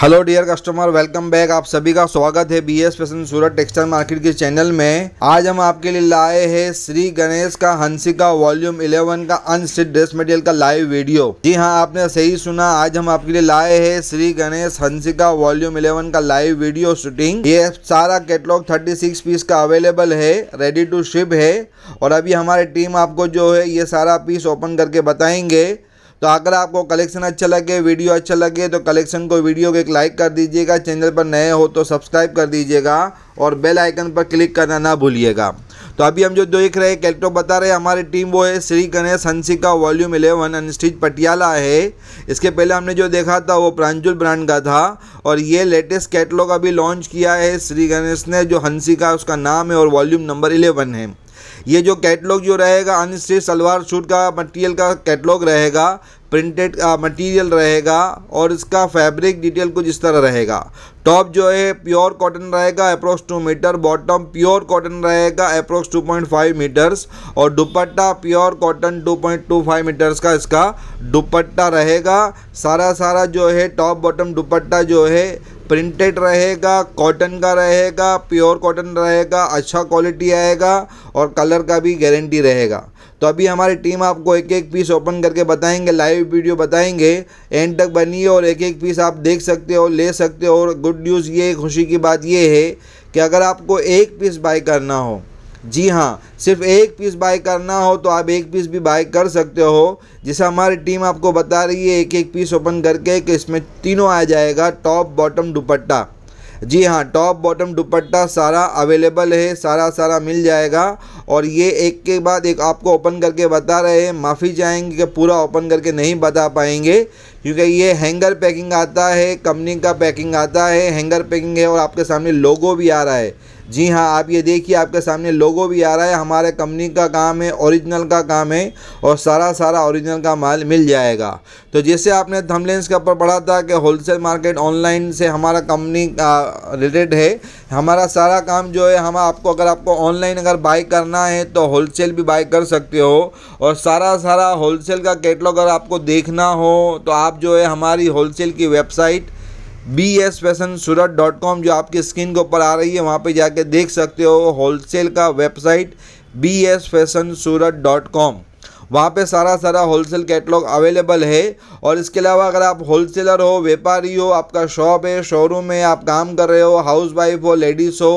hello dear customer welcome back आप सभी का स्वागत है B S fashion Surat textile market के चैनल में आज हम आपके लिए लाए हैं श्री गणेश का हंसिका वॉल्यूम 11 का अनस्टिच ड्रेस मटेरियल का लाइव वीडियो जी हाँ आपने सही सुना आज हम आपके लिए लाए हैं श्री गणेश हंसिका वॉल्यूम 11 का लाइव वीडियो शूटिंग ये सारा कैटलॉग थर्टी पीस का अवेलेबल है रेडी टू शिप है और अभी हमारी टीम आपको जो है ये सारा पीस ओपन करके बताएंगे तो अगर आपको कलेक्शन अच्छा लगे वीडियो अच्छा लगे तो कलेक्शन को वीडियो को एक लाइक कर दीजिएगा चैनल पर नए हो तो सब्सक्राइब कर दीजिएगा और बेल आइकन पर क्लिक करना ना भूलिएगा तो अभी हम जो देख रहे हैं कैरेक्टर बता रहे हैं हमारी टीम वो है Shri Ganesh Hansika volume eleven unstitch Patiala है इसके पहले हमने जो देखा था वो प्रांजुल ब्रांड का था और ये लेटेस्ट कैटलॉग अभी लॉन्च किया है श्री गणेश ने जो हंसिका उसका नाम है और वॉल्यूम नंबर इलेवन है ये जो कैटलॉग जो रहेगा अनस्टिच सलवार सूट का मटेरियल का कैटलॉग रहेगा प्रिंटेड मटेरियल रहेगा और इसका फैब्रिक डिटेल कुछ इस तरह रहेगा टॉप जो है प्योर कॉटन रहेगा approx two metre bottom pure cotton रहेगा अप्रोक्स 2.5 मीटर्स और दुपट्टा प्योर कॉटन 2.25 मीटर्स का इसका दुपट्टा रहेगा सारा सारा जो है टॉप बॉटम दुपट्टा जो है प्रिंटेड रहेगा कॉटन का रहेगा प्योर कॉटन रहेगा अच्छा क्वालिटी आएगा और कलर का भी गारंटी रहेगा तो अभी हमारी टीम आपको एक एक पीस ओपन करके बताएंगे लाइव वीडियो बताएंगे एंड तक बनिए और एक एक पीस आप देख सकते हो ले सकते हो और गुड न्यूज़ ये खुशी की बात ये है कि अगर आपको एक पीस बाई करना हो जी हाँ सिर्फ एक पीस बाय करना हो तो आप एक पीस भी बाय कर सकते हो जैसे हमारी टीम आपको बता रही है एक एक पीस ओपन करके कि इसमें तीनों आ जाएगा टॉप बॉटम दुपट्टा जी हाँ टॉप बॉटम दुपट्टा सारा अवेलेबल है सारा सारा मिल जाएगा और ये एक के बाद एक आपको ओपन करके बता रहे हैं माफ़ी चाहेंगे कि पूरा ओपन करके नहीं बता पाएंगे क्योंकि ये हैंगर पैकिंग आता है कंपनी का पैकिंग आता है हैंगर पैकिंग है और आपके सामने लोगो भी आ रहा है जी हाँ आप ये देखिए आपके सामने लोगो भी आ रहा है हमारे कंपनी का काम है ओरिजिनल का काम है और सारा सारा ओरिजिनल का माल मिल जाएगा तो जैसे आपने थमलेंस के ऊपर पढ़ा था कि होलसेल मार्केट ऑनलाइन से हमारा कंपनी रिलेटेड है हमारा सारा काम जो है हम आपको अगर आपको ऑनलाइन अगर बाई करना है तो होलसेल भी बाई कर सकते हो और सारा सारा होलसेल का कैटलॉग अगर आपको देखना हो तो आप जो है हमारी होलसेल की website B S fashion Surat dot com जो आपकी स्क्रीन के ऊपर आ रही है वहाँ पे जाके देख सकते हो होलसेल का website B S fashion Surat dot com वहाँ पे सारा सारा होलसेल कैटलॉग अवेलेबल है और इसके अलावा अगर आप होलसेलर हो व्यापारी हो आपका शॉप है शोरूम है आप काम कर रहे हो हाउस वाइफ हो लेडीज़ हो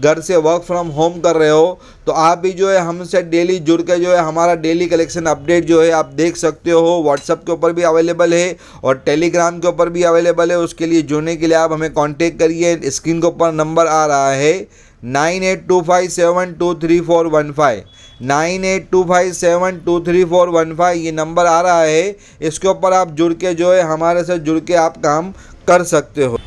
घर से वर्क फ्रॉम होम कर रहे हो तो आप भी जो है हमसे डेली जुड़ के जो है हमारा डेली कलेक्शन अपडेट जो है आप देख सकते हो व्हाट्सअप के ऊपर भी अवेलेबल है और टेलीग्राम के ऊपर भी अवेलेबल है उसके लिए जुड़ने के लिए आप हमें कॉन्टेक्ट करिए स्क्रीन के ऊपर नंबर आ रहा है nine eight two five seven two three four one five nine eight two five seven two three four one five ये नंबर आ रहा है इसके ऊपर आप जुड़ के जो है हमारे से जुड़ के आप काम कर सकते हो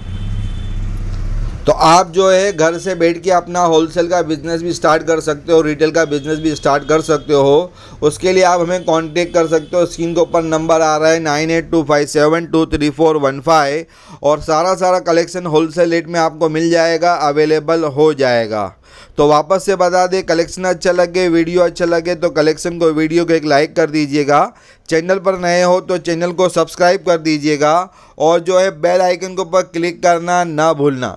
तो आप जो है घर से बैठ के अपना होलसेल का बिज़नेस भी स्टार्ट कर सकते हो रिटेल का बिज़नेस भी स्टार्ट कर सकते हो उसके लिए आप हमें कांटेक्ट कर सकते हो स्क्रीन के ऊपर नंबर आ रहा है nine eight two five seven two three four one five और सारा सारा कलेक्शन होलसेल रेट में आपको मिल जाएगा अवेलेबल हो जाएगा तो वापस से बता दें कलेक्शन अच्छा लगे वीडियो अच्छा लगे तो कलेक्शन को वीडियो को एक लाइक कर दीजिएगा चैनल पर नए हो तो चैनल को सब्सक्राइब कर दीजिएगा और जो है बेल आइकन के ऊपर क्लिक करना ना भूलना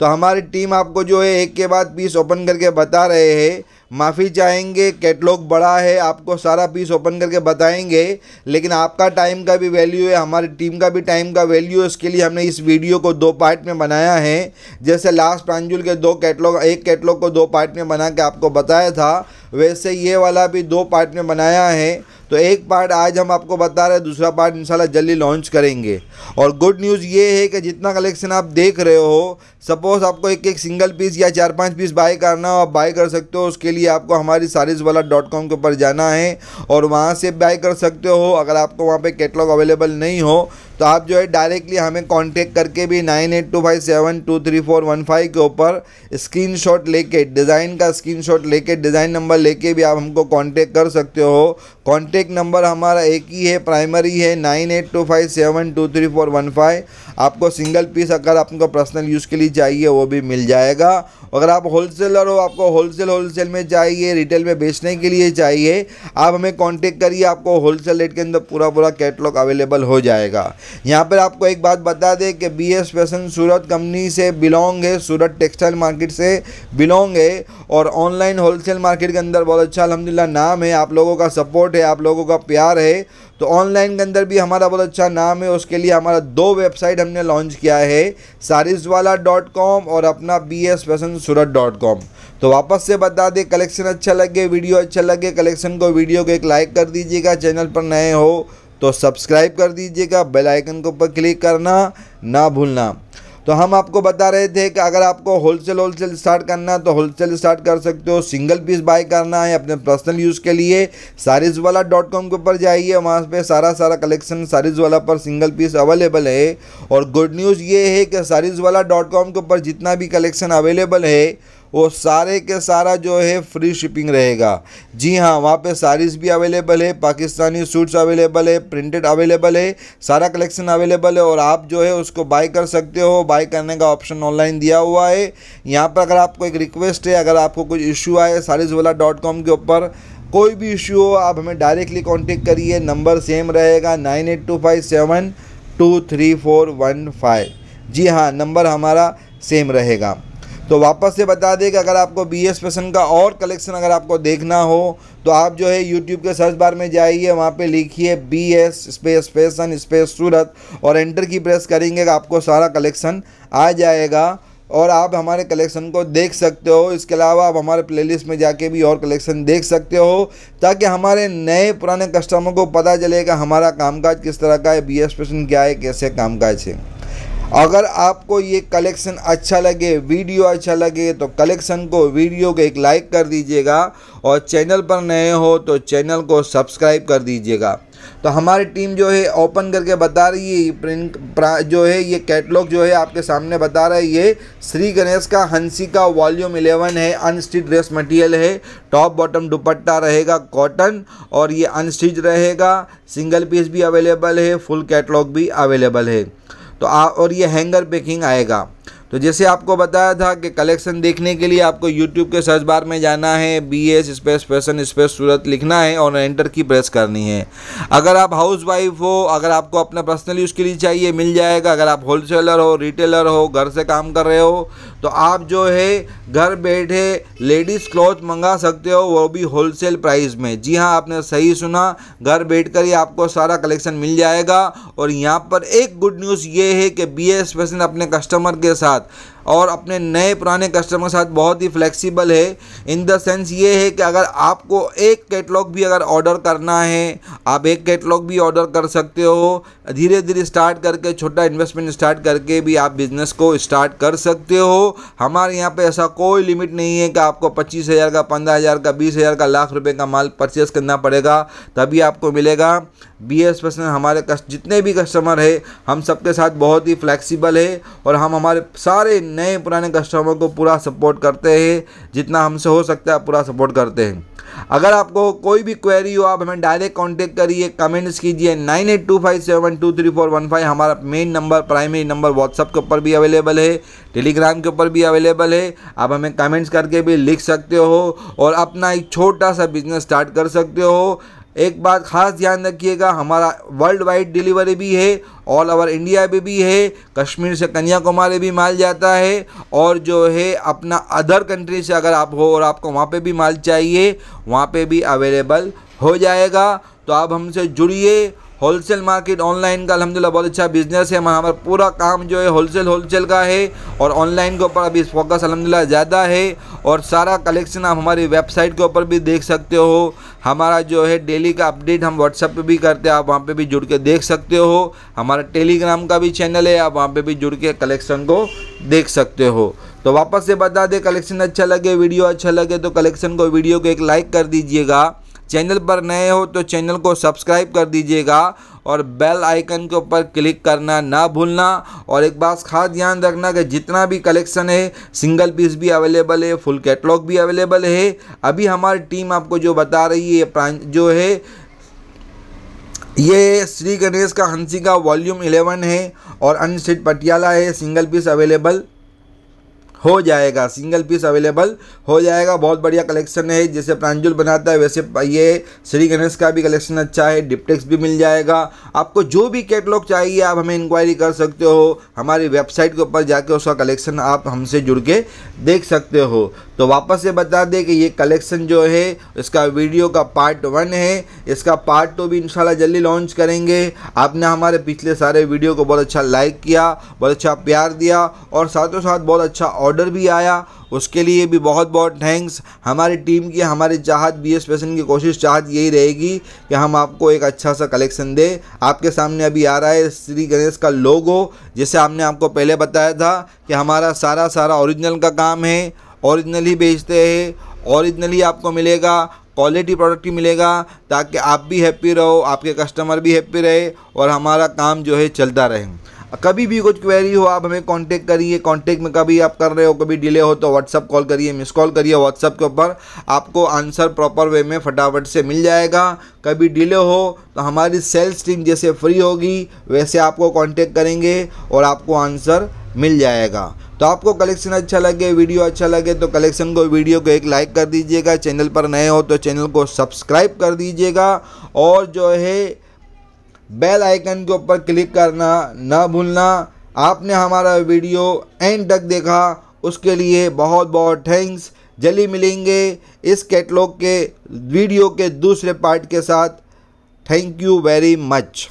तो हमारी टीम आपको जो है एक के बाद पीस ओपन करके बता रहे हैं माफ़ी चाहेंगे कैटलॉग बड़ा है आपको सारा पीस ओपन करके बताएंगे लेकिन आपका टाइम का भी वैल्यू है हमारी टीम का भी टाइम का वैल्यू है उसके लिए हमने इस वीडियो को दो पार्ट में बनाया है जैसे लास्ट प्रांजुल के दो कैटलॉग एक कैटलॉग को दो पार्ट में बना के आपको बताया था वैसे ये वाला भी दो पार्ट में बनाया है तो एक पार्ट आज हम आपको बता रहे हैं दूसरा पार्ट इंशाल्लाह जल्दी लॉन्च करेंगे और गुड न्यूज़ ये है कि जितना कलेक्शन आप देख रहे हो सपोज़ आपको एक एक सिंगल पीस या चार पाँच पीस बाय करना हो आप बाय कर सकते हो उसके लिए आपको हमारी सारिस वाला डॉट कॉम के ऊपर जाना है और वहाँ से बाय कर सकते हो अगर आपको वहाँ पर कैटलॉग अवेलेबल नहीं हो तो आप जो है डायरेक्टली हमें कांटेक्ट करके भी nine eight two five seven two three four one five के ऊपर स्क्रीनशॉट लेके डिज़ाइन का स्क्रीनशॉट लेके डिज़ाइन नंबर लेके भी आप हमको कांटेक्ट कर सकते हो कांटेक्ट नंबर हमारा एक ही है प्राइमरी है nine eight two five seven two three four one five आपको सिंगल पीस अगर आपको पर्सनल यूज़ के लिए चाहिए वो भी मिल जाएगा अगर आप होलसेलर हो आपको होलसेल होलसेल में चाहिए रिटेल में बेचने के लिए चाहिए आप हमें कॉन्टेक्ट करिए आपको होलसेल रेट के अंदर पूरा पूरा कैटलॉग अवेलेबल हो जाएगा यहाँ पर आपको एक बात बता दें कि B S fashion Surat company से बिलोंग है सूरत टेक्सटाइल मार्केट से बिलोंग है और ऑनलाइन होलसेल मार्केट के अंदर बहुत अच्छा अलहमदिल्ला नाम है आप लोगों का सपोर्ट है आप लोगों का प्यार है तो ऑनलाइन के अंदर भी हमारा बहुत अच्छा नाम है उसके लिए हमारा दो वेबसाइट हमने लॉन्च किया है सारिसवाला डॉट कॉम और अपना B S fashion Surat dot com तो वापस से बता दें कलेक्शन अच्छा लगे वीडियो अच्छा लगे कलेक्शन को वीडियो को एक लाइक कर दीजिएगा चैनल पर नए हो तो सब्सक्राइब कर दीजिएगा बेल आइकन के ऊपर क्लिक करना ना भूलना तो हम आपको बता रहे थे कि अगर आपको होलसेल होलसेल स्टार्ट करना है तो होलसेल स्टार्ट कर सकते हो सिंगल पीस बाय करना है अपने पर्सनल यूज़ के लिए सारिज वाला डॉट कॉम के ऊपर जाइए वहाँ पे सारा सारा कलेक्शन सारिज वाला पर सिंगल पीस अवेलेबल है और गुड न्यूज़ ये है कि सारिज वाला डॉट कॉम के ऊपर जितना भी कलेक्शन अवेलेबल है वो सारे के सारा जो है फ्री शिपिंग रहेगा जी हाँ वहाँ पे साड़ीज़ भी अवेलेबल है पाकिस्तानी सूट्स अवेलेबल है प्रिंटेड अवेलेबल है सारा कलेक्शन अवेलेबल है और आप जो है उसको बाई कर सकते हो बाई करने का ऑप्शन ऑनलाइन दिया हुआ है यहाँ पर अगर आपको एक रिक्वेस्ट है अगर आपको कुछ इशू आए साड़ीज़ वाला डॉट कॉम के ऊपर कोई भी इशू हो आप हमें डायरेक्टली कॉन्टेक्ट करिए नंबर सेम रहेगा nine eight two five seven two three four one five जी हाँ नंबर हमारा सेम रहेगा तो वापस से बता दें कि अगर आपको बी एस पसंद का और कलेक्शन अगर आपको देखना हो तो आप जो है यूट्यूब के सर्च बार में जाइए वहाँ पे लिखिए B S space fashion space Surat और एंटर की प्रेस करेंगे आपको सारा कलेक्शन आ जाएगा और आप हमारे कलेक्शन को देख सकते हो इसके अलावा आप हमारे प्लेलिस्ट में जाके भी और कलेक्शन देख सकते हो ताकि हमारे नए पुराने कस्टमर को पता चलेगा हमारा कामकाज किस तरह का है बी एस पेशन क्या है कैसे कामकाज है अगर आपको ये कलेक्शन अच्छा लगे वीडियो अच्छा लगे तो कलेक्शन को वीडियो को एक लाइक कर दीजिएगा और चैनल पर नए हो तो चैनल को सब्सक्राइब कर दीजिएगा तो हमारी टीम जो है ओपन करके बता रही है प्रिंट जो है ये कैटलॉग जो है आपके सामने बता रहा है ये श्री गणेश का हंसी का वॉल्यूम 11 है अनस्टिच ड्रेस मटेरियल है टॉप बॉटम दुपट्टा रहेगा कॉटन और ये अनस्टिच रहेगा सिंगल पीस भी अवेलेबल है फुल कैटलॉग भी अवेलेबल है तो आ, और ये हैंगर पिकिंग आएगा तो जैसे आपको बताया था कि कलेक्शन देखने के लिए आपको यूट्यूब के सर्च बार में जाना है B S space fashion space Surat लिखना है और एंटर की प्रेस करनी है अगर आप हाउस वाइफ हो अगर आपको अपना पर्सनल यूज़ के लिए चाहिए मिल जाएगा अगर आप होलसेलर हो रिटेलर हो घर से काम कर रहे हो तो आप जो है घर बैठे लेडीज़ क्लॉथ मंगा सकते हो वो भी होलसेल प्राइस में जी हाँ आपने सही सुना घर बैठ ही आपको सारा कलेक्शन मिल जाएगा और यहाँ पर एक गुड न्यूज़ ये है कि बी एस फैशन अपने कस्टमर के साथ साथ और अपने नए पुराने कस्टमर के साथ बहुत ही फ्लेक्सिबल है इन द सेंस ये है कि अगर आपको एक कैटलॉग भी अगर ऑर्डर करना है आप एक कैटलॉग भी ऑर्डर कर सकते हो धीरे धीरे स्टार्ट करके छोटा इन्वेस्टमेंट स्टार्ट करके भी आप बिज़नेस को स्टार्ट कर सकते हो हमारे यहाँ पे ऐसा कोई लिमिट नहीं है कि आपको पच्चीस हज़ार का पंद्रह हज़ार का बीस हज़ार का लाख रुपए का माल परचेस करना पड़ेगा तभी आपको मिलेगा बी एस हमारे जितने भी कस्टमर है हम सबके साथ बहुत ही फ्लैक्सीबल है और हम हमारे सब सारे नए पुराने कस्टमर को पूरा सपोर्ट करते हैं जितना हमसे हो सकता है पूरा सपोर्ट करते हैं अगर आपको कोई भी क्वेरी हो आप हमें डायरेक्ट कांटेक्ट करिए कमेंट्स कीजिए nine eight two five seven two three four one five हमारा main number primary number WhatsApp के ऊपर भी अवेलेबल है टेलीग्राम के ऊपर भी अवेलेबल है आप हमें कमेंट्स करके भी लिख सकते हो और अपना एक छोटा सा बिजनेस स्टार्ट कर सकते हो एक बात खास ध्यान रखिएगा हमारा वर्ल्ड वाइड डिलीवरी भी है ऑल ओवर इंडिया में भी है कश्मीर से कन्याकुमारी भी माल जाता है और जो है अपना अदर कंट्री से अगर आप हो और आपको वहाँ पे भी माल चाहिए वहाँ पे भी अवेलेबल हो जाएगा तो आप हमसे जुड़िए होलसेल मार्केट ऑनलाइन का अलहमदिल्ला बहुत अच्छा बिजनेस है हमारा पूरा काम जो है होलसेल होलसेल का है और ऑनलाइन के ऊपर अभी फोकस अलहमदिल्ला ज़्यादा है और सारा कलेक्शन आप हमारी वेबसाइट के ऊपर भी देख सकते हो हमारा जो है डेली का अपडेट हम व्हाट्सएप पे भी करते हैं आप वहाँ पे भी जुड़ के देख सकते हो हमारा टेलीग्राम का भी चैनल है आप वहाँ पे भी जुड़ के कलेक्शन को देख सकते हो तो वापस से बता दें कलेक्शन अच्छा लगे वीडियो अच्छा लगे तो कलेक्शन को वीडियो को एक लाइक कर दीजिएगा चैनल पर नए हो तो चैनल को सब्सक्राइब कर दीजिएगा और बेल आइकन के ऊपर क्लिक करना ना भूलना और एक बात खास ध्यान रखना कि जितना भी कलेक्शन है सिंगल पीस भी अवेलेबल है फुल कैटलॉग भी अवेलेबल है अभी हमारी टीम आपको जो बता रही है जो है ये श्री गणेश का हंसी का वॉल्यूम 11 है और अनसिट पटियाला है सिंगल पीस अवेलेबल हो जाएगा सिंगल पीस अवेलेबल हो जाएगा बहुत बढ़िया कलेक्शन है जैसे प्रांजुल बनाता है वैसे ये श्री गणेश का भी कलेक्शन अच्छा है डिप्टेक्स भी मिल जाएगा आपको जो भी कैटलॉग चाहिए आप हमें इंक्वायरी कर सकते हो हमारी वेबसाइट के ऊपर जाके उसका कलेक्शन आप हमसे जुड़ के देख सकते हो तो वापस से बता दें कि ये कलेक्शन जो है इसका वीडियो का पार्ट वन है इसका पार्ट टू भी इंशाल्लाह जल्दी लॉन्च करेंगे आपने हमारे पिछले सारे वीडियो को बहुत अच्छा लाइक किया बहुत अच्छा प्यार दिया और साथों साथ बहुत अच्छा ऑर्डर भी आया उसके लिए भी बहुत बहुत थैंक्स हमारी टीम की हमारी चाहत बी एस फैशन की कोशिश चाहत यही रहेगी कि हम आपको एक अच्छा सा कलेक्शन दे आपके सामने अभी आ रहा है श्री गणेश का लोगो जिसे हमने आपको पहले बताया था कि हमारा सारा सारा ओरिजिनल का काम है ओरिजिनल ही बेचते हैं ओरिजिनल ही आपको मिलेगा क्वालिटी प्रोडक्ट ही मिलेगा ताकि आप भी हैप्पी रहो आपके कस्टमर भी हैप्पी रहे और हमारा काम जो है चलता रहे कभी भी कुछ क्वेरी हो आप हमें कांटेक्ट करिए कांटेक्ट में कभी आप कर रहे हो कभी डिले हो तो व्हाट्सअप कॉल करिए मिस कॉल करिए व्हाट्सअप के ऊपर आपको आंसर प्रॉपर वे में फटाफट से मिल जाएगा कभी डिले हो तो हमारी सेल्स टीम जैसे फ्री होगी वैसे आपको कांटेक्ट करेंगे और आपको आंसर मिल जाएगा तो आपको कलेक्शन अच्छा लगे वीडियो अच्छा लगे तो कलेक्शन को वीडियो को एक लाइक कर दीजिएगा चैनल पर नए हो तो चैनल को सब्सक्राइब कर दीजिएगा और जो है बेल आइकन के ऊपर क्लिक करना ना भूलना आपने हमारा वीडियो एंड तक देखा उसके लिए बहुत बहुत थैंक्स जल्दी मिलेंगे इस कैटलॉग के वीडियो के दूसरे पार्ट के साथ थैंक यू वेरी मच